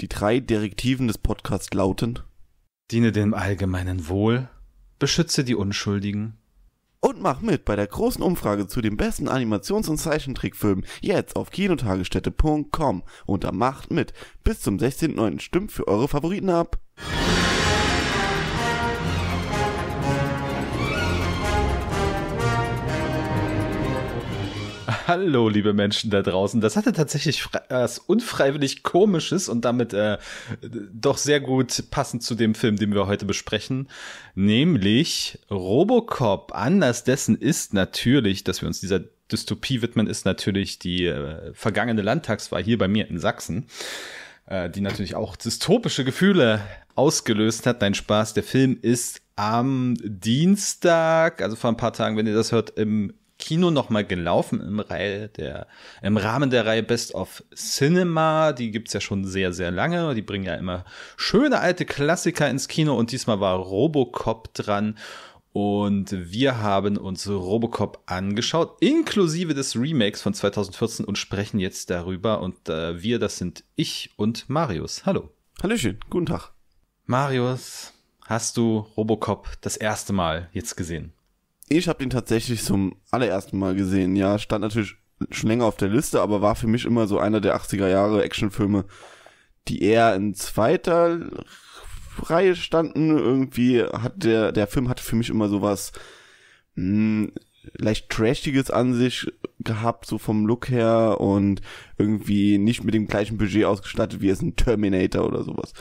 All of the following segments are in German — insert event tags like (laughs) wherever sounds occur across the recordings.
Die drei Direktiven des Podcasts lauten: Diene dem allgemeinen Wohl, beschütze die Unschuldigen. Und mach mit bei der großen Umfrage zu den besten Animations- und Zeichentrickfilmen jetzt auf kinotagesstätte.com unter Macht mit. Bis zum 16.09. stimmt für eure Favoriten ab. Hallo, liebe Menschen da draußen. Das hatte tatsächlich äh, was unfreiwillig Komisches und damit äh, doch sehr gut passend zu dem Film, den wir heute besprechen, nämlich Robocop. Anders dessen ist natürlich, dass wir uns dieser Dystopie widmen, ist natürlich die äh, vergangene Landtagswahl hier bei mir in Sachsen, äh, die natürlich auch dystopische Gefühle ausgelöst hat. Nein, Spaß. Der Film ist am Dienstag, also vor ein paar Tagen, wenn ihr das hört, im Kino nochmal gelaufen im, Reihe der, im Rahmen der Reihe Best of Cinema. Die gibt's ja schon sehr, sehr lange. Die bringen ja immer schöne alte Klassiker ins Kino und diesmal war Robocop dran. Und wir haben uns Robocop angeschaut, inklusive des Remakes von 2014 und sprechen jetzt darüber. Und äh, wir, das sind ich und Marius. Hallo. Hallöchen, guten Tag. Marius, hast du Robocop das erste Mal jetzt gesehen? Ich habe den tatsächlich zum allerersten Mal gesehen. Ja, stand natürlich schon länger auf der Liste, aber war für mich immer so einer der 80er Jahre Actionfilme, die eher in zweiter Reihe standen. Irgendwie hat der, der Film hatte für mich immer so was mh, hm, leicht Trashiges an sich gehabt, so vom Look her und irgendwie nicht mit dem gleichen Budget ausgestattet wie es ein Terminator oder sowas.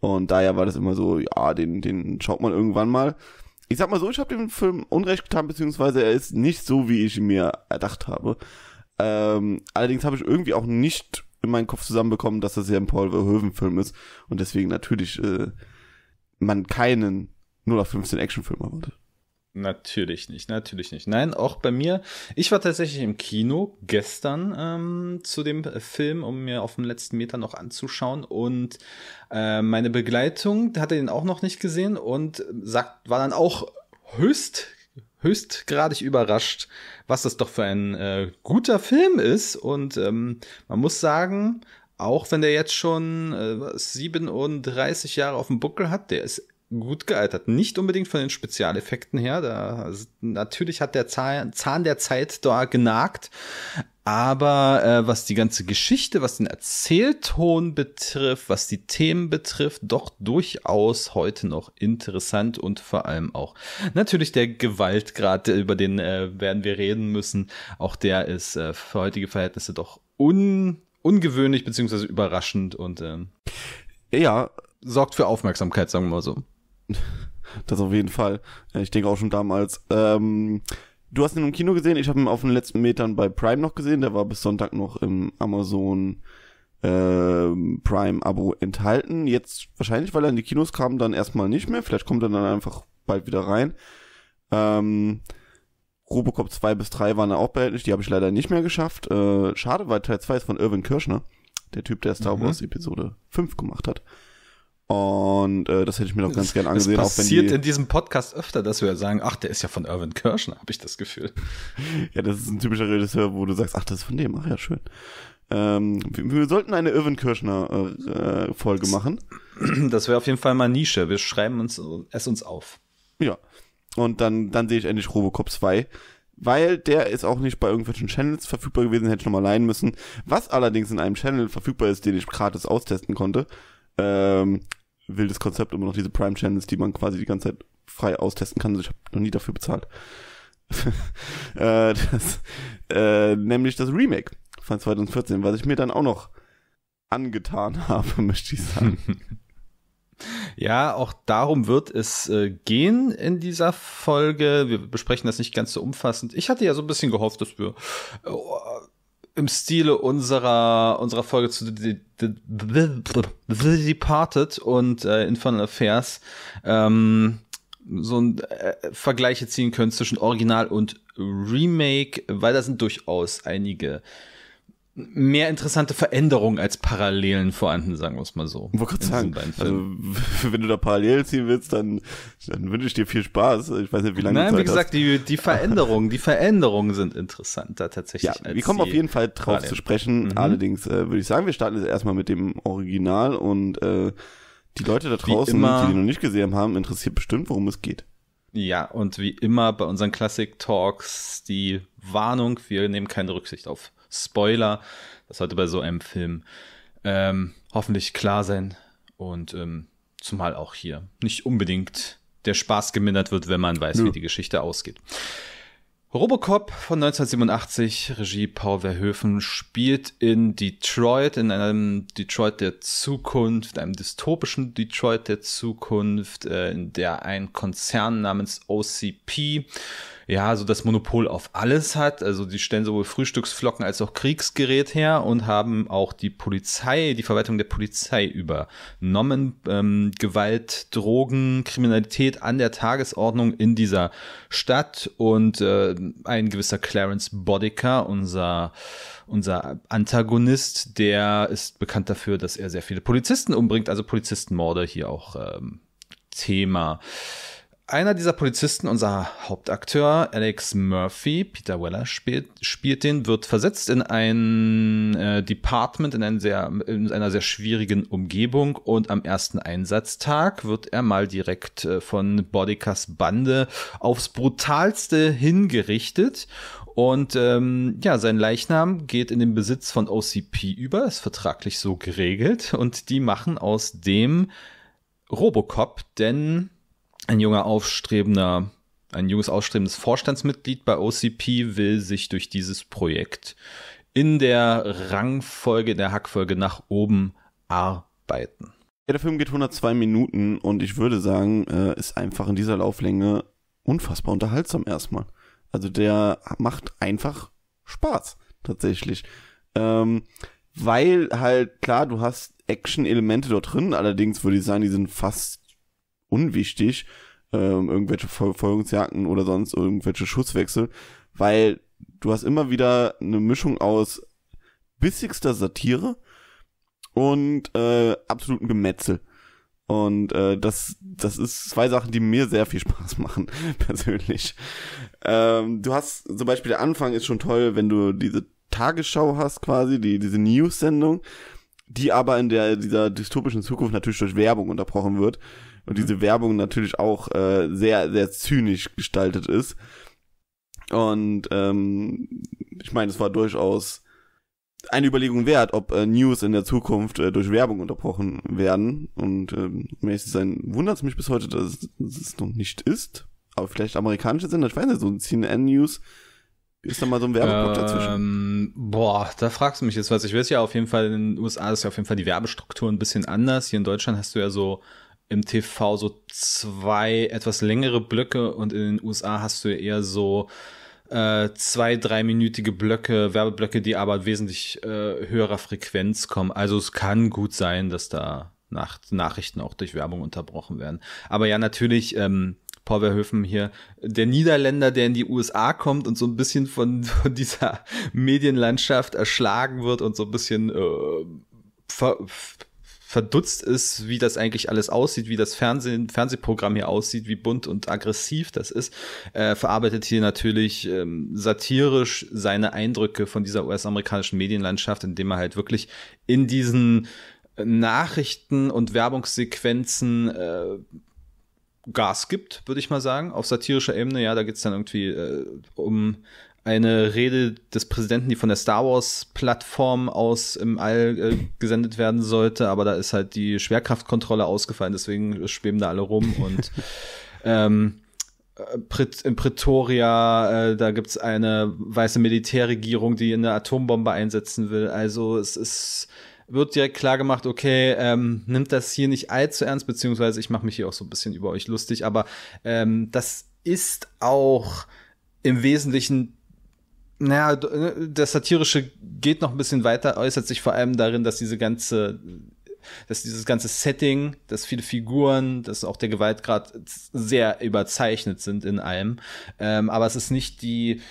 Und daher war das immer so, ja, den, den schaut man irgendwann mal ich sag mal so, ich habe dem Film Unrecht getan, beziehungsweise er ist nicht so, wie ich ihn mir erdacht habe. Ähm, allerdings habe ich irgendwie auch nicht in meinen Kopf zusammenbekommen, dass das ja ein Paul Verhoeven-Film ist und deswegen natürlich äh, man keinen 0 auf 15 Actionfilm erwartet. Natürlich nicht, natürlich nicht. Nein, auch bei mir. Ich war tatsächlich im Kino gestern ähm, zu dem Film, um mir auf dem letzten Meter noch anzuschauen. Und äh, meine Begleitung hatte den auch noch nicht gesehen und sagt, war dann auch höchst höchstgradig überrascht, was das doch für ein äh, guter Film ist. Und ähm, man muss sagen, auch wenn der jetzt schon äh, 37 Jahre auf dem Buckel hat, der ist gut gealtert. Nicht unbedingt von den Spezialeffekten her. Da, natürlich hat der Zahn, Zahn der Zeit da genagt. Aber äh, was die ganze Geschichte, was den Erzählton betrifft, was die Themen betrifft, doch durchaus heute noch interessant und vor allem auch natürlich der Gewaltgrad, über den äh, werden wir reden müssen, auch der ist äh, für heutige Verhältnisse doch un ungewöhnlich beziehungsweise überraschend und ähm, ja, sorgt für Aufmerksamkeit, sagen wir mal so. (laughs) Das auf jeden Fall. Ich denke auch schon damals. Ähm, du hast ihn im Kino gesehen. Ich habe ihn auf den letzten Metern bei Prime noch gesehen. Der war bis Sonntag noch im Amazon äh, Prime-Abo enthalten. Jetzt wahrscheinlich, weil er in die Kinos kam, dann erstmal nicht mehr. Vielleicht kommt er dann einfach bald wieder rein. Ähm, Robocop 2 bis 3 waren da auch behältlich. Die habe ich leider nicht mehr geschafft. Äh, schade, weil Teil 2 ist von Irwin Kirschner. Der Typ, der Star mhm. Wars Episode 5 gemacht hat. Und äh, das hätte ich mir doch ganz gern angesehen. Das passiert auch wenn die, in diesem Podcast öfter, dass wir sagen, ach, der ist ja von Irwin Kirschner, habe ich das Gefühl. (laughs) ja, das ist ein typischer Regisseur, wo du sagst, ach, das ist von dem, ach ja, schön. Ähm, wir, wir sollten eine Irwin Kirschner äh, äh, Folge das, machen. (clears throat) Das wäre auf jeden Fall mal Nische. Wir schreiben uns es uns auf. Ja. Und dann, dann sehe ich endlich Robocop 2 weil der ist auch nicht bei irgendwelchen Channels verfügbar gewesen, hätte ich nochmal leihen müssen. Was allerdings in einem Channel verfügbar ist, den ich gratis austesten konnte, ähm, wildes Konzept, immer noch diese Prime Channels, die man quasi die ganze Zeit frei austesten kann. Also ich habe noch nie dafür bezahlt. (laughs) äh, das, äh, nämlich das Remake von 2014, was ich mir dann auch noch angetan (laughs) habe, möchte ich sagen. (laughs) Ja, auch darum wird es äh, gehen in dieser Folge. Wir besprechen das nicht ganz so umfassend. Ich hatte ja so ein bisschen gehofft, dass wir äh, im Stile unserer, unserer Folge zu The, The, The, The Departed und äh, Infernal Affairs ähm, so ein, äh, Vergleiche ziehen können zwischen Original und Remake, weil da sind durchaus einige mehr interessante Veränderungen als Parallelen vorhanden, sagen wir es mal so. Ich wollte sagen, also, (laughs) wenn du da parallel ziehen willst, dann, dann wünsche ich dir viel Spaß. Ich weiß nicht, wie lange Nein, du Zeit wie gesagt, hast. die, die Veränderungen, die Veränderungen sind interessanter tatsächlich. Ja, wir kommen auf jeden Fall drauf zu sprechen. Mhm. Allerdings äh, würde ich sagen, wir starten jetzt erstmal mit dem Original und äh, die Leute da draußen, immer, die den noch nicht gesehen haben, interessiert bestimmt, worum es geht. Ja, und wie immer bei unseren Classic Talks die Warnung, wir nehmen keine Rücksicht auf Spoiler. Das sollte bei so einem Film ähm, hoffentlich klar sein. Und ähm, zumal auch hier nicht unbedingt der Spaß gemindert wird, wenn man weiß, Nö. wie die Geschichte ausgeht. Robocop von 1987, Regie Paul Verhoeven, spielt in Detroit, in einem Detroit der Zukunft, einem dystopischen Detroit der Zukunft, äh, in der ein Konzern namens OCP ja, so also das Monopol auf alles hat. Also die stellen sowohl Frühstücksflocken als auch Kriegsgerät her und haben auch die Polizei, die Verwaltung der Polizei übernommen. Ähm, Gewalt, Drogen, Kriminalität an der Tagesordnung in dieser Stadt und äh, ein gewisser Clarence Bodicker, unser unser Antagonist, der ist bekannt dafür, dass er sehr viele Polizisten umbringt, also Polizistenmorde hier auch ähm, Thema einer dieser Polizisten, unser Hauptakteur, Alex Murphy, Peter Weller spielt, spielt den, wird versetzt in ein äh, Department, in, ein sehr, in einer sehr schwierigen Umgebung und am ersten Einsatztag wird er mal direkt äh, von Boddicas Bande aufs brutalste hingerichtet und ähm, ja, sein Leichnam geht in den Besitz von OCP über, ist vertraglich so geregelt und die machen aus dem Robocop, denn ein junger aufstrebender, ein junges aufstrebendes Vorstandsmitglied bei OCP will sich durch dieses Projekt in der Rangfolge, in der Hackfolge nach oben arbeiten. Ja, der Film geht 102 Minuten und ich würde sagen, äh, ist einfach in dieser Lauflänge unfassbar unterhaltsam erstmal. Also der macht einfach Spaß, tatsächlich. Ähm, weil halt, klar, du hast Action-Elemente dort drin, allerdings würde ich sagen, die sind fast unwichtig, ähm, irgendwelche Verfolgungsjagden oder sonst irgendwelche Schusswechsel, weil du hast immer wieder eine Mischung aus bissigster Satire und äh, absoluten Gemetzel. Und äh, das, das ist zwei Sachen, die mir sehr viel (laughs) Spaß machen, (laughs) persönlich. Ähm, du hast zum Beispiel der Anfang ist schon toll, wenn du diese Tagesschau hast quasi, die, diese News-Sendung, die aber in der dieser dystopischen Zukunft natürlich durch Werbung unterbrochen wird und mhm. diese Werbung natürlich auch äh, sehr sehr zynisch gestaltet ist und ähm, ich meine es war durchaus eine Überlegung wert, ob äh, News in der Zukunft äh, durch Werbung unterbrochen werden. Und ähm, mäßig sein wundert es mich bis heute, dass, dass es noch nicht ist. Aber vielleicht amerikanische Sender, ich weiß nicht, so ein CNN News ist da mal so ein Werbeblock ähm, dazwischen? Boah, da fragst du mich jetzt was. Ich weiß ja auf jeden Fall, in den USA ist ja auf jeden Fall die Werbestruktur ein bisschen anders. Hier in Deutschland hast du ja so im TV so zwei etwas längere Blöcke und in den USA hast du ja eher so äh, zwei, dreiminütige Blöcke, Werbeblöcke, die aber wesentlich äh, höherer Frequenz kommen. Also es kann gut sein, dass da nach Nachrichten auch durch Werbung unterbrochen werden. Aber ja, natürlich, ähm, Paul Verhoeven hier, der Niederländer, der in die USA kommt und so ein bisschen von, (laughs) von dieser Medienlandschaft erschlagen wird und so ein bisschen äh, ver, verdutzt ist, wie das eigentlich alles aussieht, wie das Fernsehen, Fernsehprogramm hier aussieht, wie bunt und aggressiv das ist, äh, verarbeitet hier natürlich ähm, satirisch seine Eindrücke von dieser US-amerikanischen Medienlandschaft, indem er halt wirklich in diesen Nachrichten und Werbungssequenzen äh, Gas gibt, würde ich mal sagen, auf satirischer Ebene. Ja, da geht es dann irgendwie äh, um eine Rede des Präsidenten, die von der Star Wars-Plattform aus im All äh, gesendet werden sollte, aber da ist halt die Schwerkraftkontrolle ausgefallen, deswegen schweben da alle rum und (laughs) ähm, in Pretoria, äh, da es eine weiße Militärregierung, die eine Atombombe einsetzen will. Also es ist wird direkt klar gemacht, okay, ähm, nimmt das hier nicht allzu ernst, beziehungsweise ich mache mich hier auch so ein bisschen über euch lustig, aber ähm, das ist auch im Wesentlichen naja, äh, das Satirische geht noch ein bisschen weiter, äußert sich vor allem darin, dass diese ganze, dass dieses ganze Setting, dass viele Figuren, dass auch der Gewaltgrad sehr überzeichnet sind in allem. Ähm, aber es ist nicht die,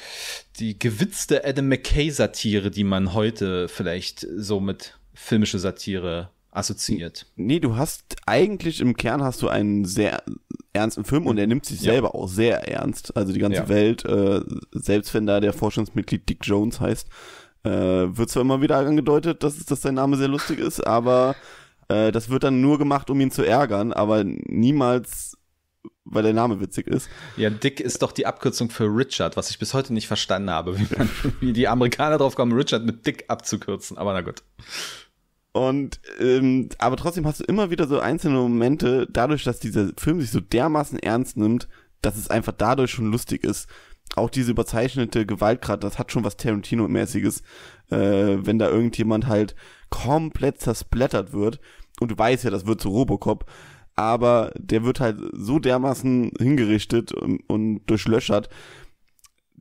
die gewitzte Adam McKay-Satire, die man heute vielleicht so mit filmische Satire assoziiert. Nee, du hast eigentlich im Kern hast du einen sehr ernsten Film und er nimmt sich ja. selber auch sehr ernst. Also die ganze ja. Welt, äh, selbst wenn da der Forschungsmitglied Dick Jones heißt, äh, wird zwar immer wieder angedeutet, dass, dass sein Name sehr lustig ist, aber äh, das wird dann nur gemacht, um ihn zu ärgern, aber niemals weil der Name witzig ist. Ja, Dick ist doch die Abkürzung für Richard, was ich bis heute nicht verstanden habe, wie, man, (laughs) wie die Amerikaner drauf kommen, Richard mit Dick abzukürzen, aber na gut. Und ähm, aber trotzdem hast du immer wieder so einzelne Momente, dadurch, dass dieser Film sich so dermaßen ernst nimmt, dass es einfach dadurch schon lustig ist. Auch diese überzeichnete Gewaltgrad, das hat schon was Tarantino-mäßiges, äh, wenn da irgendjemand halt komplett zersplattert wird. Und du weißt ja, das wird zu Robocop aber der wird halt so dermaßen hingerichtet und, und durchlöchert,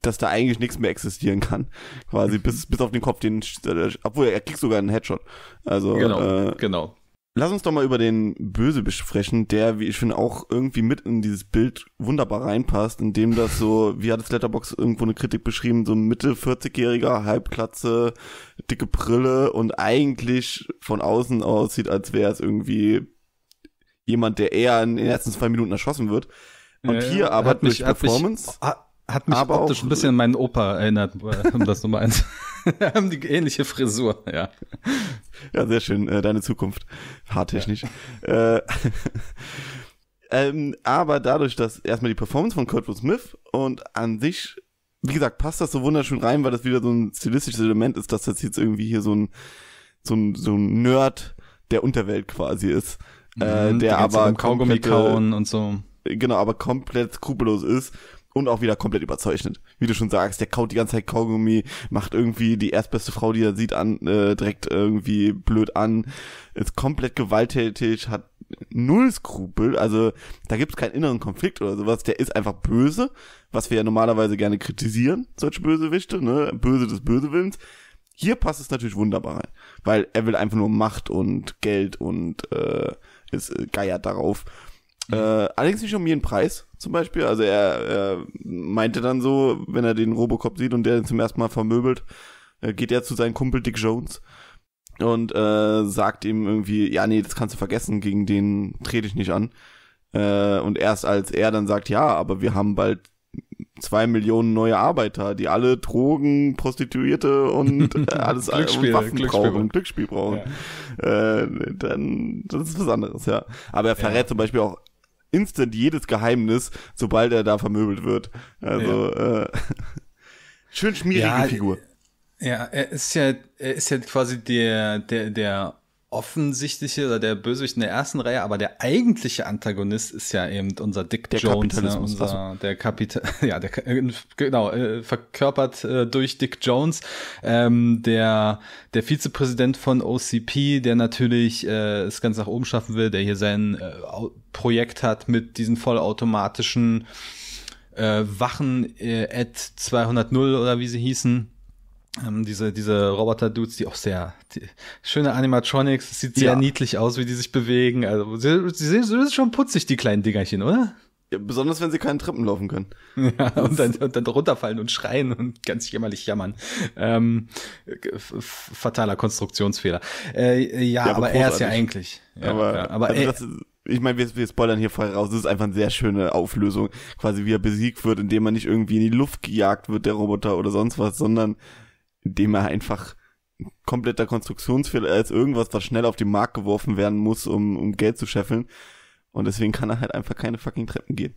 dass da eigentlich nichts mehr existieren kann. Quasi bis, bis auf den Kopf, den, äh, obwohl er kriegt sogar einen Headshot. Also, genau, äh, genau. Lass uns doch mal über den Böse besprechen, der, wie ich finde, auch irgendwie mit in dieses Bild wunderbar reinpasst, indem das so, wie hat es Letterbox irgendwo eine Kritik beschrieben, so Mitte 40-jähriger, Halbklatze, dicke Brille und eigentlich von außen aussieht, als wäre es irgendwie jemand, der eher in den ersten zwei Minuten erschossen wird. Und ja, hier aber hat mich, Performance. Hat mich, hat mich aber optisch ein bisschen an meinen Opa erinnert, um das Nummer eins. (laughs) haben die ähnliche Frisur, ja. Ja, sehr schön. Äh, deine Zukunft. Haartechnisch. Ja. Äh, (laughs) ähm, aber dadurch, dass erstmal die Performance von Kurtwood Smith und an sich, wie gesagt, passt das so wunderschön rein, weil das wieder so ein stilistisches Element ist, dass das jetzt irgendwie hier so ein, so ein, so ein Nerd der Unterwelt quasi ist. Äh, mhm, äh, der aber Kaugummi kauen und so genau, aber komplett skrupellos ist und auch wieder komplett überzeugend. Wie du schon sagst, der kaut die ganze Zeit Kaugummi, macht irgendwie die erstbeste Frau, die er sieht, an, äh, direkt irgendwie blöd an, ist komplett gewalttätig, hat null Skrupel, also da gibt's keinen inneren Konflikt oder sowas, der ist einfach böse, was wir ja normalerweise gerne kritisieren, solche Bösewichte, ne, böse des Bösewillens. Hier passt es natürlich wunderbar rein, weil er will einfach nur Macht und Geld und äh, ist äh, geiert darauf Mhm. Äh, allerdings nicht um jeden Preis zum Beispiel. Also er, er meinte dann so, wenn er den Robocop sieht und der ihn zum ersten Mal vermöbelt, äh, geht er zu seinem Kumpel Dick Jones und äh, sagt ihm irgendwie, ja, nee, das kannst du vergessen, gegen den trete ich nicht an. Äh, und erst als er dann sagt, ja, aber wir haben bald zwei Millionen neue Arbeiter, die alle Drogen, Prostituierte und äh, (laughs) alles Glücksspiel, und Waffen Glücksspiel. brauchen, und Glücksspiel brauchen. Ja. Äh, dann das ist was anderes, ja. Aber er verrät ja. zum Beispiel auch instant jedes Geheimnis, sobald er da vermöbelt wird. Also ja. äh, schön schmierige ja, Figur. Ja, er ist ja, er ist ja quasi der, der, der offensichtliche oder der Bösewicht in der ersten Reihe, aber der eigentliche Antagonist ist ja eben unser Dick der Jones, ne? unser also. der Kapital, (laughs) ja, der äh, genau äh, verkörpert äh, durch Dick Jones, ähm, der der Vizepräsident von OCP, der natürlich äh, es ganz nach oben schaffen will, der hier sein äh, Projekt hat mit diesen vollautomatischen äh, Wachen äh, at 200 oder wie sie hießen ähm, diese, diese Roboter-Dudes, die auch sehr die, schöne Animatronics, sieht sehr ja. niedlich aus, wie die sich bewegen. Also sie, sie, sie sind schon putzig, die kleinen Dingerchen, oder? Ja, besonders wenn sie keinen Treppen laufen können. (laughs) Ja, und dann, und dann runterfallen und schreien und ganz jämmerlich jammern. Ähm, fataler Konstruktionsfehler. Äh, ja, ja, aber, aber er ist ja eigentlich. Ja, aber, aber also das, ich meine, wir, wir spoilern hier vorher raus. Das ist einfach eine sehr schöne Auflösung, quasi wie er besiegt wird, indem man nicht irgendwie in die Luft gejagt wird, der Roboter oder sonst was, sondern indem er einfach kompletter Konstruktionsfehler als irgendwas, was schnell auf den Markt geworfen werden muss, um, um Geld zu scheffeln. Und deswegen kann er halt einfach keine fucking Treppen gehen.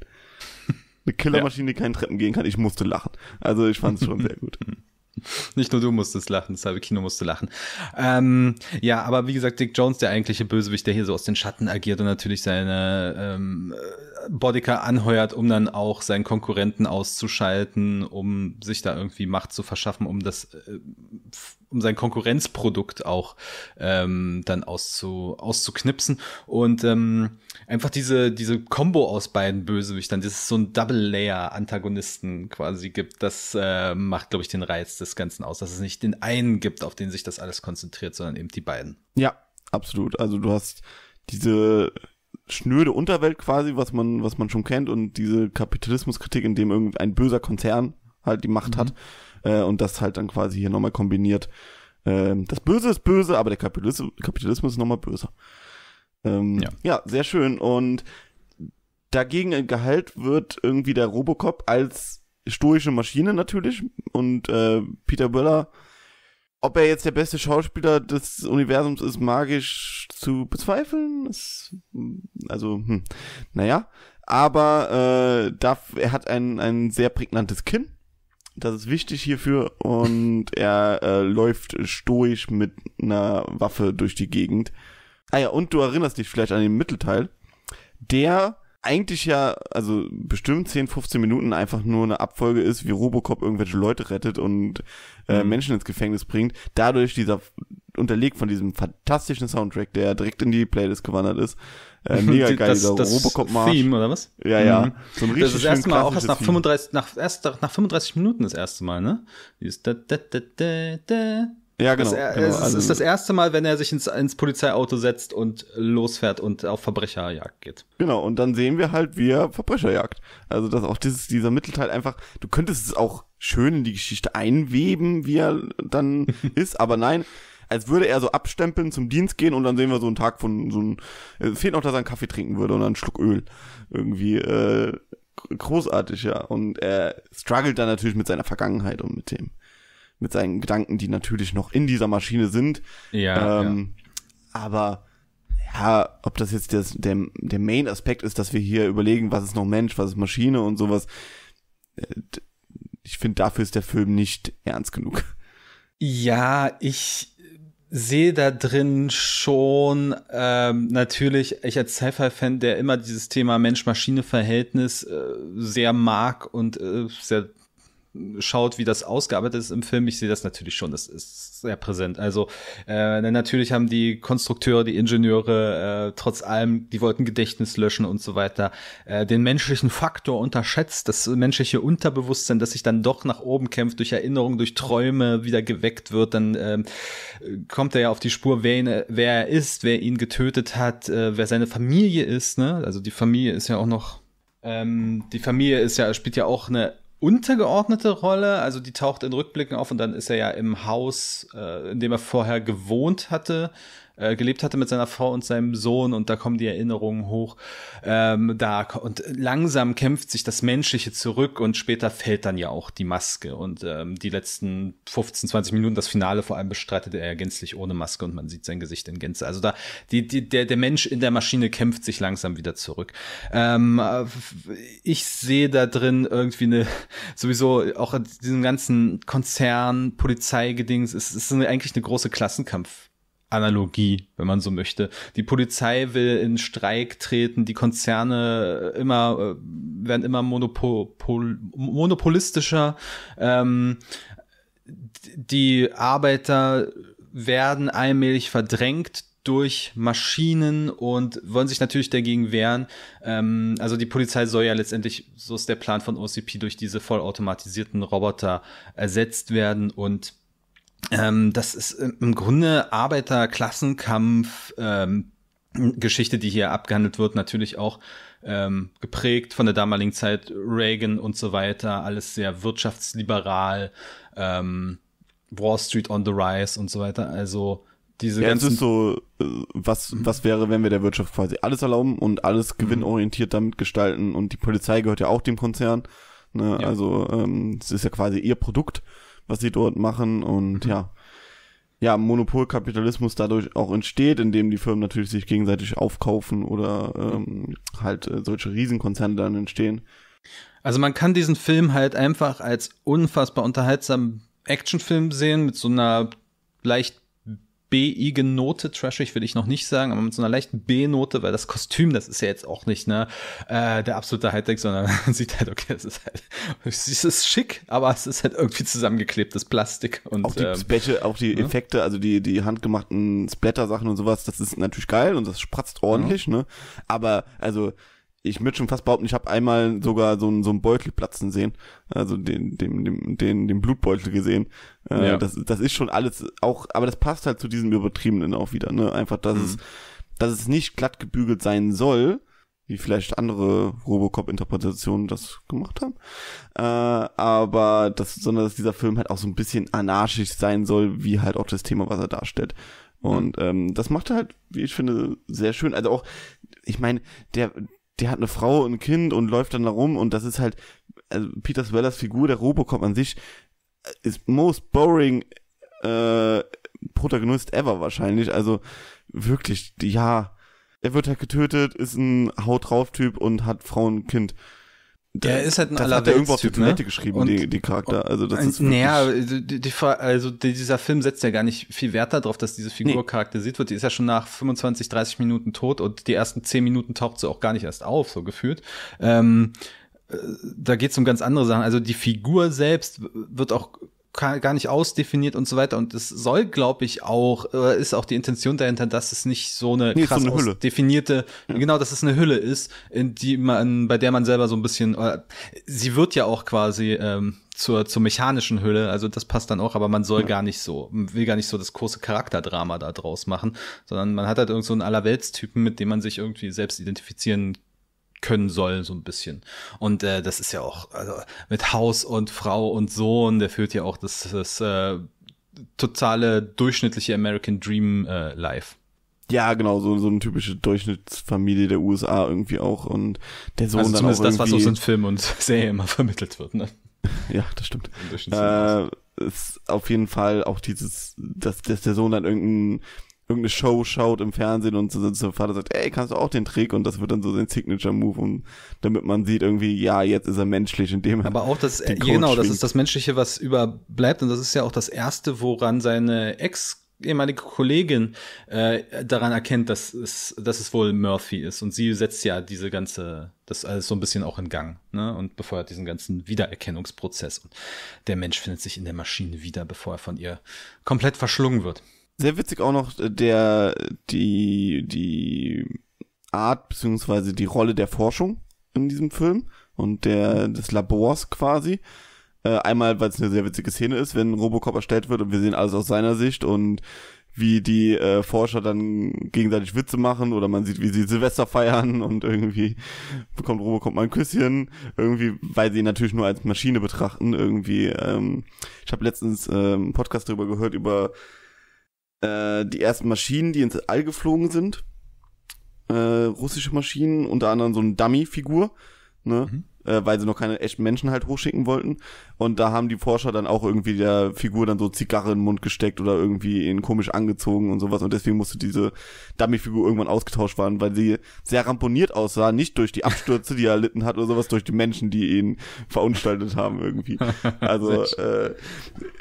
(laughs) Eine Killermaschine, die keine Treppen gehen kann, ich musste lachen. Also ich fand es schon sehr gut. (laughs) (laughs) Nicht nur du musstest lachen, das halbe Kino musste lachen. Ähm, ja, aber wie gesagt, Dick Jones, der eigentliche Bösewicht, der hier so aus den Schatten agiert und natürlich seine ähm, äh, Bodyker anheuert, um dann auch seinen Konkurrenten auszuschalten, um sich da irgendwie Macht zu verschaffen, um das äh, um sein Konkurrenzprodukt auch ähm, dann auszu, auszuknipsen. Und ähm, einfach diese, diese Combo aus beiden Bösewichtern, dass es so ein Double-Layer-Antagonisten quasi gibt, das äh, macht, glaube ich, den Reiz des Ganzen aus, dass es nicht den einen gibt, auf den sich das alles konzentriert, sondern eben die beiden. Ja, absolut. Also du hast diese schnöde Unterwelt quasi, was man, was man schon kennt, und diese Kapitalismuskritik, in dem irgendein böser Konzern halt die Macht mhm. hat. Äh, und das halt dann quasi hier nochmal kombiniert. Ähm, das Böse ist böse, aber der Kapitalismus, ist nochmal böse. Ähm, ja. ja, sehr schön. Und dagegen im Gehalt wird irgendwie der Robocop als stoische Maschine natürlich und äh, Peter Böller ob er jetzt der beste Schauspieler des Universums ist, magisch zu bezweifeln. Ist, also, hm, naja. Aber äh, darf, er hat ein, ein sehr prägnantes Kinn das ist wichtig hierfür und er äh, läuft stoisch mit einer Waffe durch die Gegend. Ah ja, und du erinnerst dich vielleicht an den Mittelteil, der eigentlich ja, also bestimmt 10, 15 Minuten einfach nur eine Abfolge ist, wie Robocop irgendwelche Leute rettet und äh, mhm. Menschen ins Gefängnis bringt. Dadurch dieser unterlegt von diesem fantastischen Soundtrack, der direkt in die Playlist gewandert ist. Äh, (laughs) mega geil, das, dieser das Robocop-Marsch. Theme, oder was? Ja, ja. Mhm. So ein richtig das ist das erste Mal auch erst nach 35, nach, erst nach 35 Minuten das erste Mal, ne? Dieses da, da, da, da, da. Ja, genau. Das, genau. Es ist, also, ist das erste Mal, wenn er sich ins, ins Polizeiauto setzt und losfährt und auf Verbrecherjagd geht. Genau, und dann sehen wir halt, wie er Verbrecherjagd. Also, dass auch dieses, dieser Mittelteil einfach, du könntest es auch schön in die Geschichte einweben, wie er dann (laughs) ist, aber nein, als würde er so abstempeln, zum Dienst gehen und dann sehen wir so einen Tag von so einem, äh, fehlt noch, dass er einen Kaffee trinken würde und einen Schluck Öl. Irgendwie, äh, großartig, ja. Und er struggelt dann natürlich mit seiner Vergangenheit und mit dem, mit seinen Gedanken, die natürlich noch in dieser Maschine sind. Ja. Ähm, ja. Aber, ja, ob das jetzt das, der, der Main-Aspekt ist, dass wir hier überlegen, was ist noch Mensch, was ist Maschine und sowas. Äh, ich finde, dafür ist der Film nicht ernst genug. Ja, ich, sehe da drin schon ähm, natürlich, ich als Sci-Fi-Fan, der immer dieses Thema Mensch-Maschine-Verhältnis äh, sehr mag und äh, sehr schaut, wie das ausgearbeitet ist im Film, ich sehe das natürlich schon, das ist sehr präsent. Also äh, natürlich haben die Konstrukteure, die Ingenieure äh, trotz allem, die wollten Gedächtnis löschen und so weiter, äh, den menschlichen Faktor unterschätzt, das menschliche Unterbewusstsein, das sich dann doch nach oben kämpft durch Erinnerungen, durch Träume wieder geweckt wird, dann äh, kommt er ja auf die Spur, wer, ihn, wer er ist, wer ihn getötet hat, äh, wer seine Familie ist. Ne? Also die Familie ist ja auch noch ähm, die Familie ist ja, spielt ja auch eine untergeordnete Rolle. Also die taucht in Rückblicken auf und dann ist er ja im Haus, äh, in dem er vorher gewohnt hatte, äh, gelebt hatte mit seiner Frau und seinem Sohn und da kommen die Erinnerungen hoch. Ähm, da und langsam kämpft sich das Menschliche zurück und später fällt dann ja auch die Maske und ähm, die letzten 15, 20 Minuten, das Finale vor allem bestreitet er ja gänzlich ohne Maske und man sieht sein Gesicht in Gänze. Also da die, die, der der Mensch in der Maschine kämpft sich langsam wieder zurück. Ähm, äh, ich sehe da drin irgendwie eine sowieso auch diesem ganzen Konzern Polizeigedings es ist, ist eigentlich eine große Klassenkampf Analogie, wenn man so möchte. Die Polizei will in Streik treten, die Konzerne äh, immer äh, werden immer monopol, monopolistischer, ähm, die Arbeiter werden allmählich verdrängt durch Maschinen und wollen sich natürlich dagegen wehren. Ähm, also die Polizei soll ja letztendlich, so ist der Plan von OCP, durch diese vollautomatisierten Roboter ersetzt werden und ähm, das ist äh, im Grunde Arbeiterklassenkampf, ähm, Geschichte, die hier abgehandelt wird, natürlich auch ähm, geprägt von der damaligen Zeit, Reagan und so weiter, alles sehr wirtschaftsliberal, ähm, Wall Street on the Rise und so weiter. Also diese ja, ganzen. Es ist so, äh, was, was wäre, wenn wir der Wirtschaft quasi alles erlauben und alles mhm. gewinnorientiert damit gestalten und die Polizei gehört ja auch dem Konzern. Ne? Ja. Also ähm, es ist ja quasi ihr Produkt was sie dort machen und mhm. ja. Ja, Monopolkapitalismus dadurch auch entsteht, indem die Firmen natürlich sich gegenseitig aufkaufen oder ähm, halt äh, solche Riesenkonzerne dann entstehen. Also man kann diesen Film halt einfach als unfassbar unterhaltsamen Actionfilm sehen mit so einer leicht B-igen Note, trashig würde ich noch nicht sagen, aber mit so einer leichten B-Note, weil das Kostüm, das ist ja jetzt auch nicht ne, äh, der absolute Hightech, sondern (laughs) man sieht halt, okay, halt, es ist halt, es ist schick, aber es ist halt irgendwie zusammengeklebtes Plastik. Und, auch die ähm, Special, auch die ne? Effekte, also die, die handgemachten Splatter-Sachen und sowas, das ist natürlich geil und das spratzt ordentlich, ja. ne? Aber, also, ich würde schon fast behaupten, ich habe einmal sogar so einen, so einen Beutel platzen sehen, also den, den, den, den, den Blutbeutel gesehen. Äh, ja. das, das ist schon alles auch, aber das passt halt zu diesem Übertriebenen auch wieder, ne? Einfach, dass mhm. es, dass es nicht glatt gebügelt sein soll, wie vielleicht andere Robocop-Interpretationen das gemacht haben. Äh, aber das, sondern dass dieser Film halt auch so ein bisschen anarchisch sein soll, wie halt auch das Thema, was er darstellt. Und mhm. ähm, das macht er halt, wie ich finde, sehr schön. Also auch, ich meine, der, der hat eine Frau und ein Kind und läuft dann da rum und das ist halt, also Peter Swellers Figur, der Robocop an sich, äh, ist most boring äh, Protagonist ever wahrscheinlich. Also wirklich, ja, er wird halt getötet, ist ein Haut drauf Typ und hat Frau und Kind. Der ist halt ein Das hat er irgendwo auf die ne? Toilette ne? geschrieben, die, die Charakter. Also das ist naja, also die, die, also dieser Film setzt ja gar nicht viel Wert darauf, dass diese Figur nee. charakterisiert wird. Die ist ja schon nach 25, 30 Minuten tot und die ersten 10 Minuten taucht sie auch gar nicht erst auf, so gefühlt. Ähm, äh, da geht es um ganz andere Sachen. Also die Figur selbst wird auch gar nicht ausdefiniert und so weiter. Und es soll, glaube ich, auch, äh, ist auch die Intention dahinter, dass es nicht so eine nee, krass so eine definierte, ja. genau, dass es eine Hülle ist, in die man, bei der man selber so ein bisschen, sie wird ja auch quasi ähm, zur, zur mechanischen Hülle, also das passt dann auch, aber man soll ja. gar nicht so, will gar nicht so das große Charakterdrama da draus machen, sondern man hat halt irgend so einen Allerweltstypen, mit dem man sich irgendwie selbst identifizieren können sollen, so ein bisschen. Und äh, das ist ja auch, also mit Haus und Frau und Sohn, der führt ja auch das, das äh, totale durchschnittliche American Dream äh, live. Ja, genau, so, so eine typische Durchschnittsfamilie der USA irgendwie auch und der Sohn also dann auch irgendwie... das, was so in Film und (laughs) Serie immer vermittelt wird, ne? ja, das stimmt. Äh, ist auf jeden Fall auch dieses, dass, dass der Sohn dann irgendein irgendeine Show schaut im Fernsehen und zu seinem Vater sagt, ey, kannst du auch den Trick? Und das wird dann so sein Signature-Move, um, damit man sieht irgendwie, ja, jetzt ist er menschlich, indem er. Aber auch das, äh, genau, schwingt. das ist das Menschliche, was überbleibt. Und das ist ja auch das Erste, woran seine Ex ehemalige Kollegin äh, daran erkennt, dass es, dass es wohl Murphy ist. Und sie setzt ja diese ganze, das alles so ein bisschen auch in Gang ne? und befeuert diesen ganzen Wiedererkennungsprozess. Und der Mensch findet sich in der Maschine wieder, bevor er von ihr komplett verschlungen wird sehr witzig auch noch äh, der, die, die Art beziehungsweise die Rolle der Forschung in diesem Film und der des Labors quasi. Äh, einmal, weil es eine sehr witzige Szene ist, wenn Robocop erstellt wird und wir sehen alles aus seiner Sicht und wie die äh, Forscher dann gegenseitig Witze machen oder man sieht, wie sie Silvester feiern und irgendwie bekommt Robocop mal ein Küsschen, irgendwie, weil sie ihn natürlich nur als Maschine betrachten, irgendwie. Ähm, ich habe letztens ähm, einen Podcast darüber gehört, über äh, die ersten Maschinen, die ins All geflogen sind. Äh, russische Maschinen, unter anderem so eine Dummy-Figur. Ne? Mhm äh, weil sie noch keine echten Menschen halt hochschicken wollten. Und da haben die Forscher dann auch irgendwie der Figur dann so Zigarre in den Mund gesteckt oder irgendwie ihn komisch angezogen und sowas. Und deswegen musste diese Dummy-Figur irgendwann ausgetauscht werden, weil sie sehr ramponiert aussah. Nicht durch die Abstürze, die er erlitten hat oder sowas, durch die Menschen, die ihn verunstaltet haben irgendwie. (laughs) Also äh,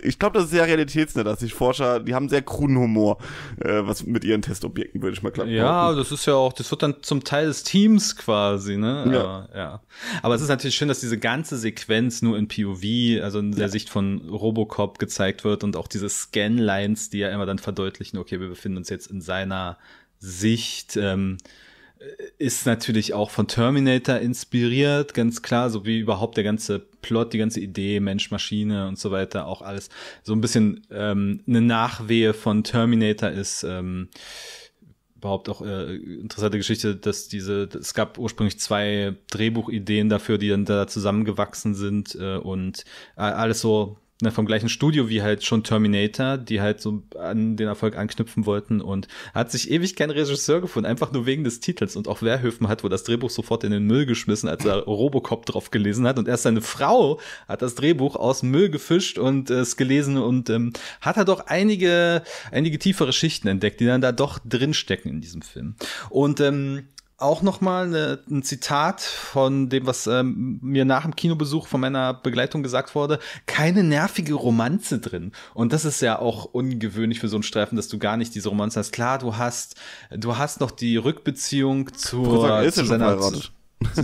ich glaube, das ist sehr realitätsnah, dass sich Forscher, die haben sehr kruden Humor, äh, was mit ihren Testobjekten, würde ich mal glauben. Ja, das ist ja auch, das wird dann zum Teil des Teams quasi, ne? Ja. Aber, äh, ja. Aber es ist es natürlich schön, dass diese ganze Sequenz nur in POV, also in der ja. Sicht von Robocop gezeigt wird und auch diese Scanlines, die ja immer dann verdeutlichen, okay, wir befinden uns jetzt in seiner Sicht. Ähm, ist natürlich auch von Terminator inspiriert, ganz klar, so wie überhaupt der ganze Plot, die ganze Idee, Mensch, Maschine und so weiter, auch alles so ein bisschen ähm, eine Nachwehe von Terminator ist. Ähm, überhaupt auch äh, interessante Geschichte, dass diese, es gab ursprünglich zwei Drehbuchideen dafür, die dann da zusammengewachsen sind äh, und alles so ne, vom gleichen Studio wie halt schon Terminator, die halt so an den Erfolg anknüpfen wollten und hat sich ewig kein Regisseur gefunden, einfach nur wegen des Titels. Und auch Werhöfen hat wohl das Drehbuch sofort in den Müll geschmissen, als er Robocop drauf gelesen hat. Und erst seine Frau hat das Drehbuch aus dem Müll gefischt und äh, es gelesen und ähm, hat er doch einige, einige tiefere Schichten entdeckt, die dann da doch drinstecken in diesem Film. Und ähm, auch nochmal ne, äh, ein Zitat von dem, was ähm, mir nach dem Kinobesuch von meiner Begleitung gesagt wurde. Keine nervige Romanze drin. Und das ist ja auch ungewöhnlich für so einen Streifen, dass du gar nicht diese Romanze hast. Klar, du hast, du hast noch die Rückbeziehung zur, sagen, zu seiner, verheiratet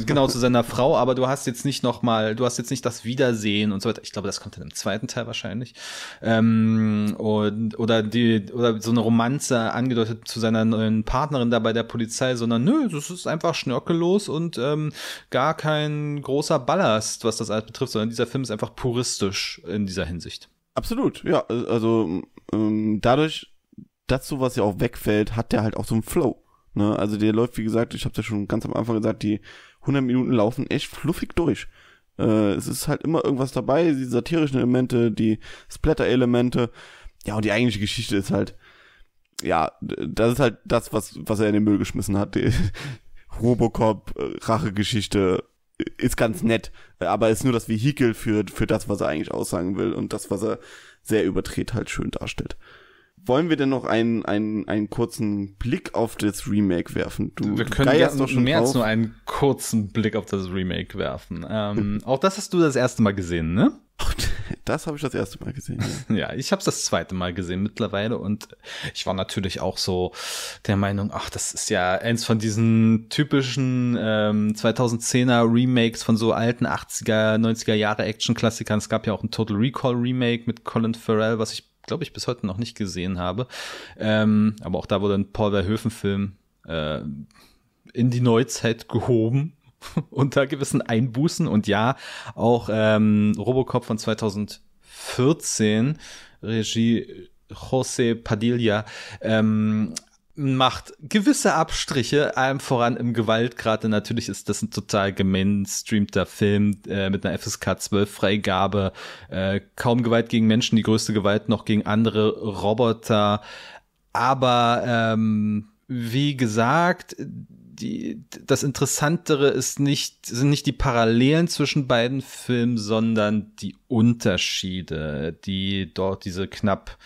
genau zu seiner Frau, aber du hast jetzt nicht noch mal, du hast jetzt nicht das Wiedersehen und so weiter. Ich glaube, das kommt dann im zweiten Teil wahrscheinlich. Ähm, und, oder die oder so eine Romanze angedeutet zu seiner neuen Partnerin da bei der Polizei, sondern nö, das ist einfach schnörkellos und ähm, gar kein großer Ballast, was das alles betrifft, sondern dieser Film ist einfach puristisch in dieser Hinsicht. Absolut, ja, also ähm, dadurch, dass was ja auch wegfällt, hat der halt auch so einen Flow. Ne? Also der läuft, wie gesagt, ich habe ja schon ganz am Anfang gesagt, die 100 Minuten laufen echt fluffig durch. Äh, es ist halt immer irgendwas dabei, die satirischen Elemente, die Splatter-Elemente. Ja, und die eigentliche Geschichte ist halt, ja, das ist halt das, was, was er in den Müll geschmissen hat. Die (laughs) Robocop, äh, Rache-Geschichte äh, ist ganz nett, äh, aber ist nur das Vehikel für, für das, was er eigentlich aussagen will und das, was er sehr überdreht halt schön darstellt wollen wir denn noch einen, einen, einen kurzen Blick auf das Remake werfen? Du, wir können ja doch schon mehr drauf. als nur einen kurzen Blick auf das Remake werfen. Ähm, hm. auch das hast du das erste Mal gesehen, ne? (laughs) Das habe ich das erste Mal gesehen. Ja, (laughs) ja ich habe es das zweite Mal gesehen mittlerweile und ich war natürlich auch so der Meinung, ach, das ist ja eins von diesen typischen ähm, 2010er Remakes von so alten 80er, 90er Jahre Action-Klassikern. Es gab ja auch ein Total Recall Remake mit Colin Farrell, was ich glaube ich, bis heute noch nicht gesehen habe. Ähm, aber auch da wurde ein Paul Verhoeven-Film äh, in die Neuzeit gehoben (laughs) unter gewissen Einbußen. Und ja, auch ähm, Robocop von 2014, Regie José Padilla, ähm, macht gewisse Abstriche, allem voran im Gewaltgrad. Denn natürlich ist das ein total gemainstreamter Film äh, mit einer FSK 12-Freigabe. Äh, kaum Gewalt gegen Menschen, die größte Gewalt noch gegen andere Roboter. Aber ähm, wie gesagt, die, das Interessantere ist nicht, sind nicht die Parallelen zwischen beiden Filmen, sondern die Unterschiede, die dort diese knapp,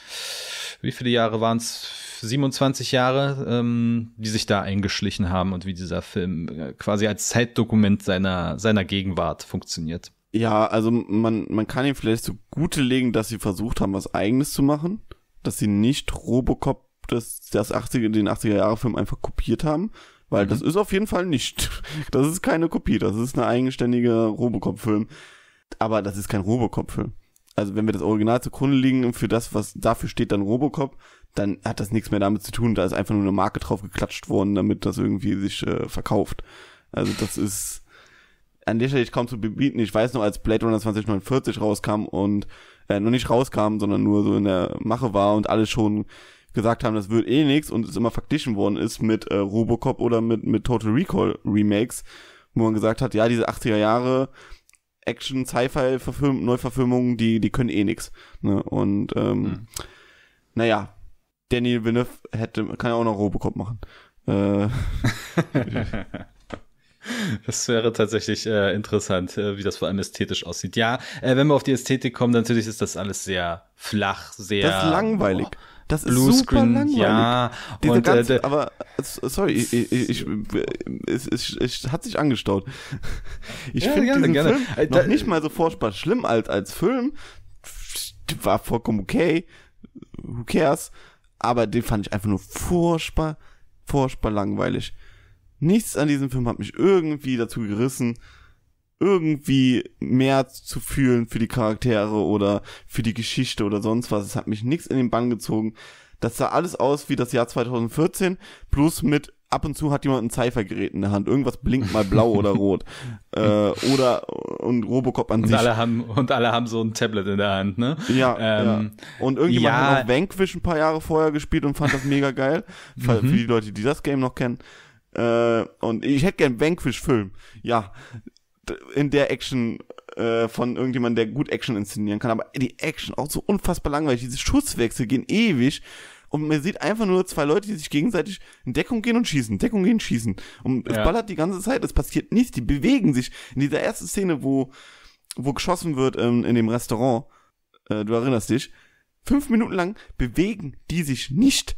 wie viele Jahre waren es? 27 Jahre, ähm, die sich da eingeschlichen haben und wie dieser Film äh, quasi als Zeitdokument seiner, seiner Gegenwart funktioniert. Ja, also man, man kann ihm vielleicht zugute legen, dass sie versucht haben, was eigenes zu machen, dass sie nicht Robocop das, das 80er, den 80er Jahre Film einfach kopiert haben, weil mhm. das ist auf jeden Fall nicht, (laughs) das ist keine Kopie, das ist eine eigenständige Robocop Film, aber das ist kein Robocop Film also wenn wir das Original zugrunde liegen für das, was dafür steht, dann Robocop, dann hat das nichts mehr damit zu tun. Da ist einfach nur eine Marke drauf geklatscht worden, damit das irgendwie sich äh, verkauft. Also das ist an der Stelle kaum zu bebieten. Ich weiß noch, als Blade Runner 2049 rauskam und äh, noch nicht rauskam, sondern nur so in der Mache war und alle schon gesagt haben, das wird eh nix und es immer verglichen worden ist mit äh, Robocop oder mit, mit Total Recall Remakes, wo man gesagt hat, ja, diese 80er Jahre Action, Sci-Fi Neuverfilmungen, die, die können eh nix. Ne? Und ähm, mhm. naja, Danny Villeneuve hätte, kann ja auch noch Robocop machen. Äh. (laughs) Das wäre tatsächlich äh, interessant, äh, wie das vor allem ästhetisch aussieht. Ja, äh, wenn wir auf die Ästhetik kommen, natürlich ist das alles sehr flach, sehr. Das ist langweilig. Boah, das ist Blue super Screen, langweilig. Ja, Diese und, ganz, äh, aber sorry, ich, ich, ich, es, es, es, hat sich angestaut. Ich ja, finde diesen gerne. Film äh, noch nicht mal so furchtbar schlimm als als Film. War vollkommen okay. Who cares? aber den fand ich einfach nur furchtbar, furchtbar langweilig. Nichts an diesem Film hat mich irgendwie dazu gerissen, irgendwie mehr zu fühlen für die Charaktere oder für die Geschichte oder sonst was. Es hat mich nichts in den Bann gezogen. Das sah alles aus wie das Jahr 2014, bloß mit ab und zu hat jemand ein Cypher-Gerät in der Hand. Irgendwas blinkt mal blau oder rot. (laughs) äh, oder und Robocop an und sich. Alle haben, und alle haben so ein Tablet in der Hand, ne? Ja. Ähm, ja. Und irgendjemand ja. hat noch Vanquish ein paar Jahre vorher gespielt und fand das mega geil. (laughs) Für mhm. die Leute, die das Game noch kennen. Äh, und ich hätte gern Vanquish-Film. Ja. In der Action äh, von irgendjemand, der gut Action inszenieren kann, aber die Action auch so unfassbar langweilig. Diese Schusswechsel gehen ewig und man sieht einfach nur zwei Leute, die sich gegenseitig in Deckung gehen und schießen, Deckung gehen, schießen. Und es ballert die ganze Zeit, es passiert nichts, die bewegen sich. In dieser ersten Szene, wo, wo geschossen wird ähm, in dem Restaurant, äh, du erinnerst dich, fünf Minuten lang bewegen die sich nicht.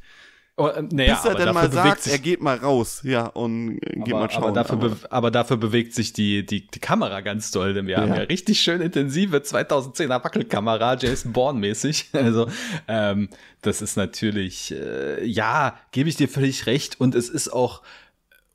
Oh, äh, naja, Bis er dann mal sagt, er geht mal raus, ja, und äh, aber, mal schauen. Aber dafür, aber. aber dafür, bewegt sich die, die, die Kamera ganz doll, denn wir ja. haben ja richtig schön intensive 2010er Wackelkamera, Jason Bourne-mäßig. (laughs) Also, ähm, das ist natürlich, äh, ja, gebe ich dir völlig recht und es ist auch,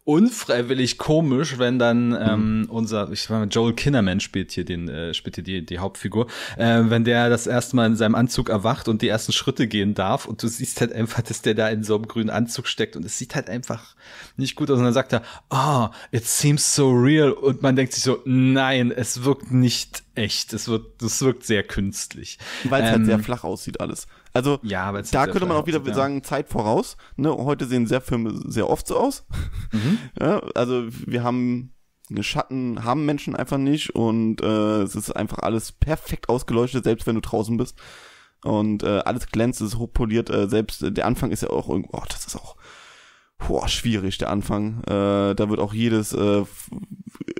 unfreiwillig komisch, wenn dann ähm, unser, ich sag mal, Joel Kinnerman spielt hier den, äh, spielt hier die, die Hauptfigur, äh, wenn der das erste Mal in seinem Anzug erwacht und die ersten Schritte gehen darf und du siehst halt einfach, dass der da in so einem grünen Anzug steckt und es sieht halt einfach nicht gut aus. Und dann sagt er, ah, oh, it seems so real. Und man denkt sich so, nein, es wirkt nicht echt. Es, wird, es wirkt sehr künstlich. Weil es ähm, halt sehr ähm, flach aussieht alles. Also ja, da halt könnte man auch wieder aussieht, sagen, Zeit voraus. Ne? Heute sehen sehr Filme sehr oft so aus. Mhm. (laughs) Ja, also wir haben Schatten haben Menschen einfach nicht und äh, es ist einfach alles perfekt ausgeleuchtet, selbst wenn du draußen bist. Und äh, alles glänzt, es ist hochpoliert. Äh, selbst äh, der Anfang ist ja auch irgendwo, oh, das ist auch boah, schwierig, der Anfang. Äh, da wird auch jedes äh,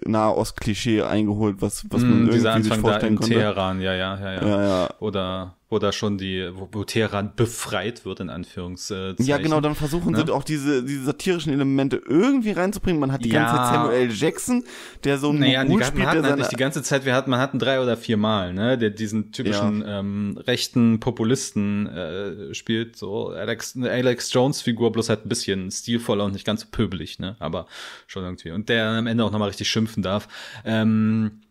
Nahost-Klischee eingeholt, was, was mm, man hm, irgendwie sich vorstellen konnte. Teheran, ja, ja, ja, ja. ja, ja. Oder wo da schon die, wo, wo Teheran befreit wird, in Anführungszeichen. Ja, genau, dann versuchen ne? sie auch diese, diese satirischen Elemente irgendwie reinzubringen. Man hat die ja. ganze Zeit Samuel L. Jackson, der so ein naja, Mogul die, spielt. Man hatten halt die ganze Zeit, wir hatten, man hatten drei oder vier Mal, ne, der diesen typischen ja. ähm, rechten Populisten äh, spielt, so Alex, Alex Jones Figur, bloß halt ein bisschen stilvoller und nicht ganz so pöbelig, ne, aber schon irgendwie. Und der am Ende auch nochmal richtig schimpfen darf. Ähm,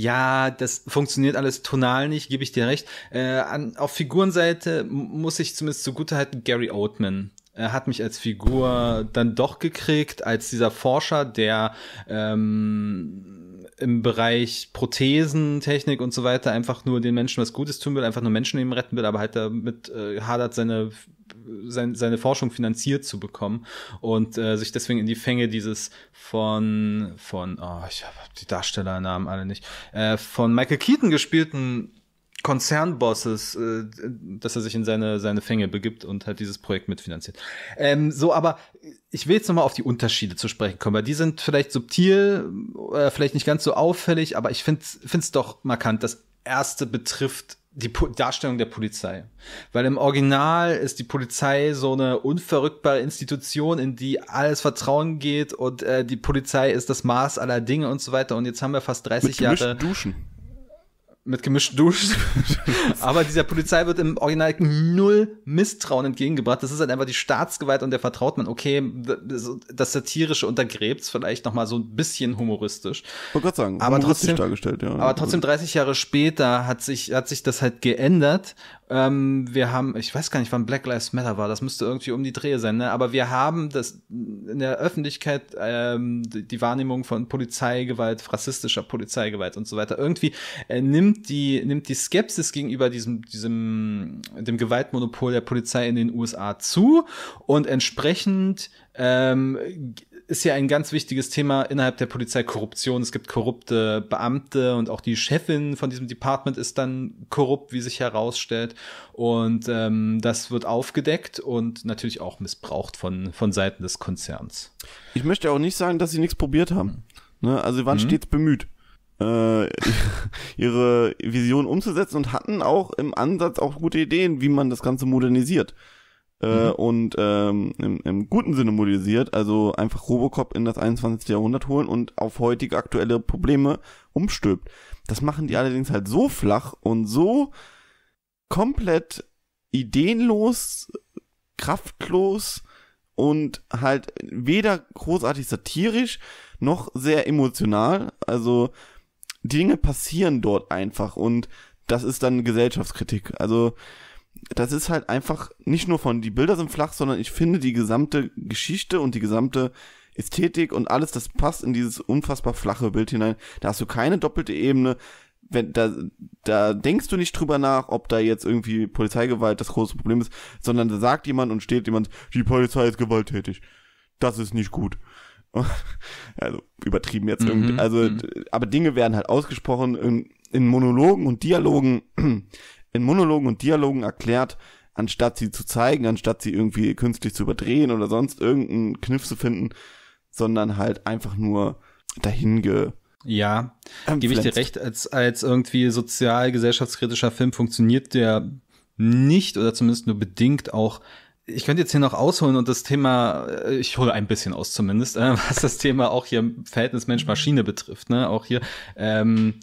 ja, das funktioniert alles tonal nicht, gebe ich dir recht. Äh, an, auf Figurenseite muss ich zumindest zugutehalten, Gary Oatman. Er hat mich als Figur dann doch gekriegt, als dieser Forscher, der ähm, im Bereich Prothesen, Technik und so weiter einfach nur den Menschen was Gutes tun will, einfach nur Menschen Menschenleben retten will, aber halt damit äh, hadert, seine, sein, seine Forschung finanziert zu bekommen und äh, sich deswegen in die Fänge dieses von, von, oh, ich habe die Darstellernamen alle nicht, äh, von Michael Keaton gespielten Konzernbosses, äh, dass er sich in seine, seine Fänge begibt und halt dieses Projekt mitfinanziert. Ähm, so, aber ich will jetzt nochmal auf die Unterschiede zu sprechen kommen, weil die sind vielleicht subtil, äh, vielleicht nicht ganz so auffällig, aber ich finde es doch markant. Das erste betrifft die po Darstellung der Polizei. Weil im Original ist die Polizei so eine unverrückbare Institution, in die alles Vertrauen geht und äh, die Polizei ist das Maß aller Dinge und so weiter. Und jetzt haben wir fast 30 Mit Jahre. Duschen mit gemischten Duschen. (laughs) Aber dieser Polizei wird im Original null Misstrauen entgegengebracht. Das ist halt einfach die Staatsgewalt und der vertraut man. Okay, das Satirische untergräbt vielleicht noch mal so ein bisschen humoristisch. Wollte gerade sagen, aber trotzdem, dargestellt, ja. Aber trotzdem 30 Jahre später hat sich, hat sich das halt geändert ähm, wir haben, ich weiß gar nicht, wann Black Lives Matter war, das müsste irgendwie um die Drehe sein, ne? aber wir haben das in der Öffentlichkeit ähm, die Wahrnehmung von Polizeigewalt, rassistischer Polizeigewalt und so weiter. Irgendwie äh, nimmt die nimmt die Skepsis gegenüber diesem diesem dem Gewaltmonopol der Polizei in den USA zu und entsprechend ähm, ist ja ein ganz wichtiges Thema innerhalb der Polizei Korruption. Es gibt korrupte Beamte und auch die Chefin von diesem Department ist dann korrupt, wie sich herausstellt. Und ähm, das wird aufgedeckt und natürlich auch missbraucht von, von Seiten des Konzerns. Ich möchte auch nicht sagen, dass sie nichts probiert haben. Mhm. Ne? Also sie waren mhm. stets bemüht, äh, (laughs) ihre Vision umzusetzen und hatten auch im Ansatz auch gute Ideen, wie man das Ganze modernisiert äh, mhm. und ähm, im, im guten Sinne modernisiert, also einfach Robocop in das 21. Jahrhundert holen und auf heutige aktuelle Probleme umstülpt. Das machen die allerdings halt so flach und so komplett ideenlos, kraftlos und halt weder großartig satirisch noch sehr emotional. Also die Dinge passieren dort einfach und das ist dann Gesellschaftskritik. Also das ist halt einfach nicht nur von, die Bilder sind flach, sondern ich finde die gesamte Geschichte und die gesamte Ästhetik und alles, das passt in dieses unfassbar flache Bild hinein. Da hast du keine doppelte Ebene. Wenn, da, da denkst du nicht drüber nach, ob da jetzt irgendwie Polizeigewalt das große Problem ist, sondern da sagt jemand und steht jemand, die Polizei ist gewalttätig. Das ist nicht gut. (laughs) also übertrieben jetzt mhm, irgendwie. Also, mhm. aber Dinge werden halt ausgesprochen in, in Monologen und Dialogen in Monologen und Dialogen erklärt, anstatt sie zu zeigen, anstatt sie irgendwie künstlich zu überdrehen oder sonst irgendeinen Kniff zu finden, sondern halt einfach nur dahin ge ja, ähm, gebe ich dir recht, als, als irgendwie sozial-gesellschaftskritischer Film funktioniert der nicht oder zumindest nur bedingt auch. Ich könnte jetzt hier noch ausholen und das Thema, äh, ich hole ein bisschen aus zumindest, äh, (laughs) was das Thema auch hier Verhältnis Mensch-Maschine betrifft. Ne? Auch hier, ähm,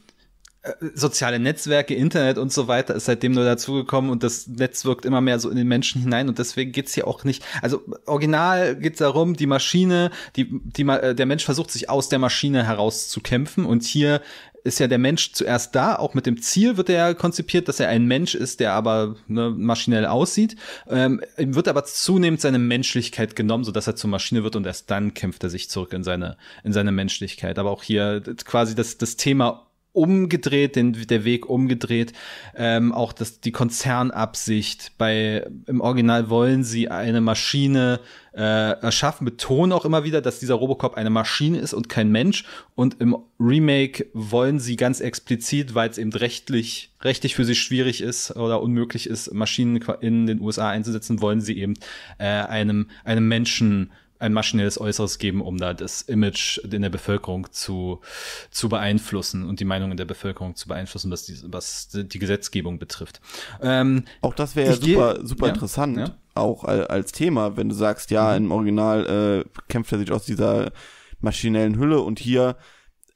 soziale Netzwerke, Internet und so weiter ist seitdem nur dazugekommen und das Netz wirkt immer mehr so in den Menschen hinein und deswegen geht's hier auch nicht. Also original geht's darum, die Maschine, die, die, äh, der Mensch versucht sich aus der Maschine herauszukämpfen und hier ist ja der Mensch zuerst da, auch mit dem Ziel wird er konzipiert, dass er ein Mensch ist, der aber ne, maschinell aussieht. Ähm, ihm wird aber zunehmend seine Menschlichkeit genommen, sodass er zur Maschine wird und erst dann kämpft er sich zurück in seine, in seine Menschlichkeit. Aber auch hier quasi das, das Thema umgedreht, den, der Weg umgedreht. Ähm, auch das, die Konzernabsicht. Bei, Im Original wollen sie eine Maschine äh, erschaffen, betonen auch immer wieder, dass dieser Robocop eine Maschine ist und kein Mensch. Und im Remake wollen sie ganz explizit, weil es eben rechtlich, rechtlich für sie schwierig ist oder unmöglich ist, Maschinen in den USA einzusetzen, wollen sie eben äh, einem, einem Menschen ein maschinelles Äußeres geben, um da das Image in der Bevölkerung zu, zu beeinflussen und die Meinung in der Bevölkerung zu beeinflussen, was die, was die Gesetzgebung betrifft. Ähm, Auch das wäre ja super, super ja, interessant. Ja. Auch als Thema, wenn du sagst, ja, mhm. im Original äh, kämpft er sich aus dieser maschinellen Hülle und hier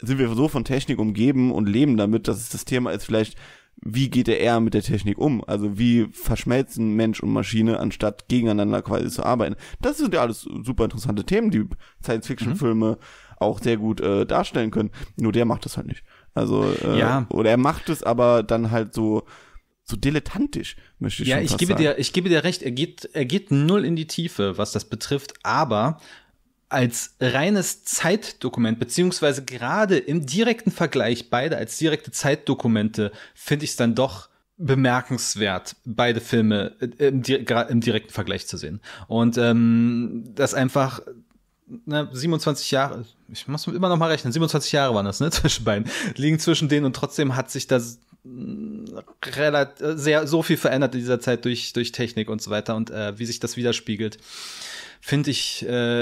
sind wir so von Technik umgeben und leben damit, dass es das Thema ist, vielleicht wie geht er mit der Technik um? Also wie verschmelzen Mensch und Maschine, anstatt gegeneinander quasi zu arbeiten? Das sind ja alles super interessante Themen, die Science-Fiction-Filme mhm. auch sehr gut äh, darstellen können. Nur der macht das halt nicht. Also, äh, ja. oder er macht es aber dann halt so, so dilettantisch, möchte ich ja, ich gebe sagen. dir, ich gebe dir recht, er geht, er geht null in die Tiefe, was das betrifft, aber als reines Zeitdokument, beziehungsweise gerade im direkten Vergleich beide als direkte Zeitdokumente, finde ich es dann doch bemerkenswert, beide Filme äh, im, im, direkten Vergleich zu sehen. Und ähm, das einfach na, ne, 27 Jahre, ich muss immer noch mal rechnen, 27 Jahre waren das, ne, (laughs) zwischen beiden, liegen zwischen denen und trotzdem hat sich das mm, relativ äh, sehr so viel verändert in dieser Zeit durch durch Technik und so weiter und äh, wie sich das widerspiegelt finde ich äh,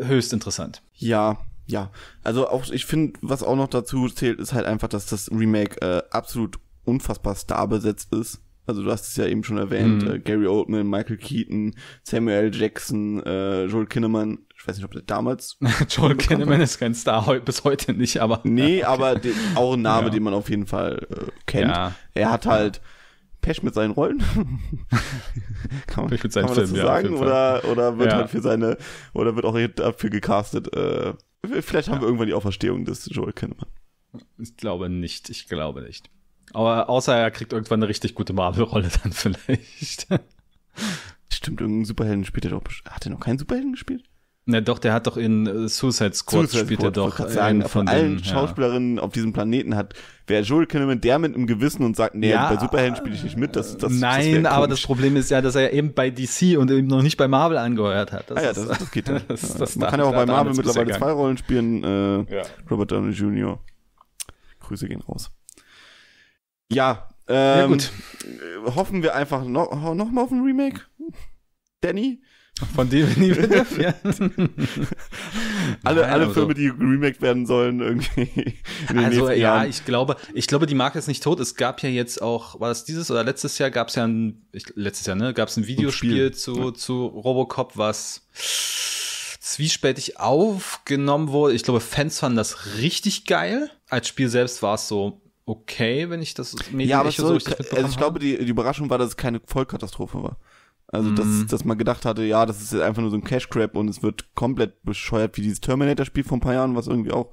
äh, höchst interessant. Ja, ja. Also auch, ich finde, was auch noch dazu zählt, ist halt einfach, dass das Remake äh, absolut unfassbar starbesetzt ist. Also du hast es ja eben schon erwähnt, mhm. äh, Gary Oldman, Michael Keaton, Samuel Jackson, äh, Joel Kinnaman. Ich weiß nicht, ob der damals. (laughs) Joel Kinnaman ist kein Star heu bis heute nicht, aber. Nee, (laughs) okay. aber den, auch ein Name, ja. den man auf jeden Fall äh, kennt. Ja. Er hat halt Pech mit seinen Rollen. (laughs) kann man, Pech mit seinen kann man Filmen, so ja, sagen? Oder, oder wird ja. halt für seine, oder wird auch dafür gecastet. Äh, vielleicht haben ja. wir irgendwann die Auferstehung des Joel Kinnaman. Ich glaube nicht, ich glaube nicht. Aber außer er kriegt irgendwann eine richtig gute Marvel-Rolle dann (laughs) vielleicht. Stimmt, irgendeinen Superhelden spielt er doch. Hat er noch keinen Superhelden gespielt? Na doch, der hat doch in äh, Suicide Squad Suicide spielt Squad, er doch einen von, von allen den, Schauspielerinnen ja. auf diesem Planeten hat. Wer Joel Kinnaman, der mit einem Gewissen und sagt, nee, ja, bei Superhelden spiele ich nicht mit. Das, das, nein, das aber das Problem ist ja, dass er eben bei DC und eben noch nicht bei Marvel angeheuert hat. Das ah, ja, das, das geht ja. (laughs) das, das Man kann ja auch bei Marvel mittlerweile zwei Rollen spielen. Äh, ja. Robert Downey Jr. Grüße gehen raus. Ja, ähm, ja, gut. Ähm, hoffen wir einfach noch, noch mal auf ein Remake. Danny? Von dem Dev, ja. (laughs) alle, Nein, alle also Filme, so. die remaked werden sollen, irgendwie. also, ja, Jahren. ich glaube, ich glaube, die Marke ist nicht tot. Es gab ja jetzt auch, war das dieses oder letztes Jahr, gab es ja ein, ich, letztes Jahr, ne, gab es ein Videospiel ein zu, ja. zu Robocop, was zwiespältig aufgenommen wurde. Ich glaube, Fans fanden das richtig geil. Als Spiel selbst war es so, okay, wenn ich das Medien ja, aber so, so also ich habe. glaube, die, die Überraschung war, dass es keine Vollkatastrophe war. Also, mhm. dass, dass man gedacht hatte, ja, das ist jetzt einfach nur so ein Cash Grab und es wird komplett bescheuert wie dieses Terminator-Spiel vor ein paar Jahren, was irgendwie auch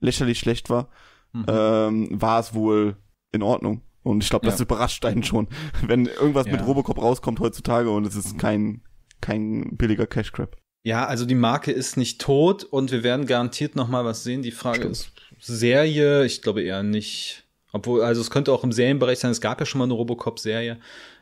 lächerlich schlecht war, mhm. ähm, war es wohl in Ordnung. Und ich glaube, das ja. überrascht einen schon, (laughs) wenn irgendwas ja. mit Robocop rauskommt heutzutage und es ist kein, kein billiger Cash Grab. Ja, also die Marke ist nicht tot und wir werden garantiert noch mal was sehen. Die Frage Stimmt. ist Serie, ich glaube eher nicht. Obwohl, also es könnte auch im Serienbereich sein. Es gab ja schon mal eine Robocop-Serie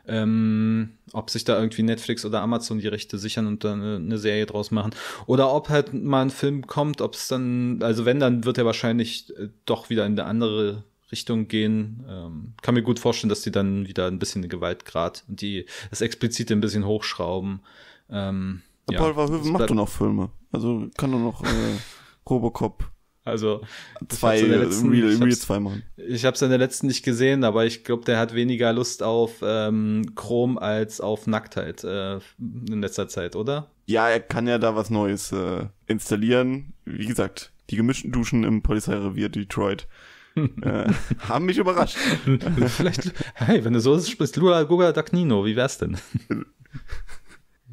ähm, ob sich da irgendwie Netflix oder Amazon die Rechte sichern und dann eine, äh, eine Serie draus machen. Oder ob halt mal ein Film kommt, ob es dann, also wenn, dann wird er wahrscheinlich äh, doch wieder in eine andere Richtung gehen. Ähm, kann mir gut vorstellen, dass die dann wieder ein bisschen den Gewaltgrad und die das explizite ein bisschen hochschrauben. Ähm, ja, Paul Verhoeven also macht doch noch Filme. Also kann doch noch äh, (laughs) Robocop also zwei letzten, Real, Real zwei machen. Ich habe es in der letzten nicht gesehen, aber ich glaube, der hat weniger Lust auf ähm, Chrom als auf Nacktheit äh, in letzter Zeit, oder? Ja, er kann ja da was Neues äh, installieren. Wie gesagt, die gemischten Duschen im Polizeirevier Detroit. äh, (laughs) haben mich überrascht. (laughs) Vielleicht, hey, wenn du so sprichst, Lula Guga Dagnino, wie wär's denn? (laughs)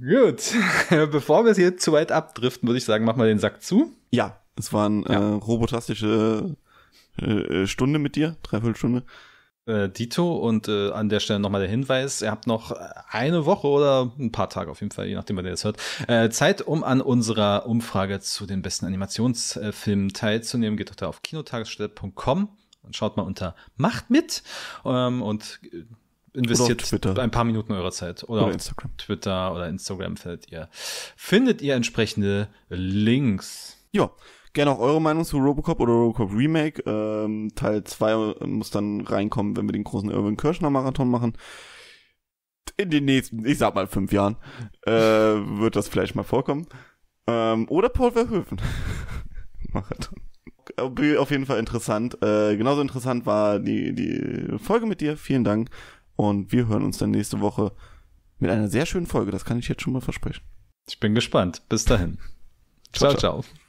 Gut, bevor wir es hier zu weit abdriften, würde ich sagen, mach mal den Sack zu. Ja, es war eine ja. äh, robotastische äh, äh Stunde mit dir, Dreiviertelstunde. Äh, Dito und äh, an der Stelle nochmal der Hinweis, ihr habt noch äh, eine Woche oder ein paar Tage auf jeden Fall, je nachdem, wann ihr das hört, äh, Zeit, um an unserer Umfrage zu den besten Animationsfilmen teilzunehmen. Geht doch da auf kinotagesstelle.com und schaut mal unter Macht mit ähm, und äh, investiert ein paar Minuten eurer Zeit oder, oder Instagram. Twitter oder Instagram findet ihr findet ihr entsprechende Links. Ja, Gerne auch eure Meinung zu Robocop oder Robocop Remake. Ähm, Teil 2 äh, muss dann reinkommen, wenn wir den großen Irwin Kirschner Marathon machen. In den nächsten, ich sag mal fünf Jahren, äh, (laughs) wird das vielleicht mal vorkommen. Ähm, oder Paul Verhoeven. (laughs) Marathon. Auf jeden Fall interessant. Äh, genauso interessant war die, die Folge mit dir. Vielen Dank. Und wir hören uns dann nächste Woche mit einer sehr schönen Folge. Das kann ich jetzt schon mal versprechen. Ich bin gespannt. Bis dahin. ciao. ciao. ciao.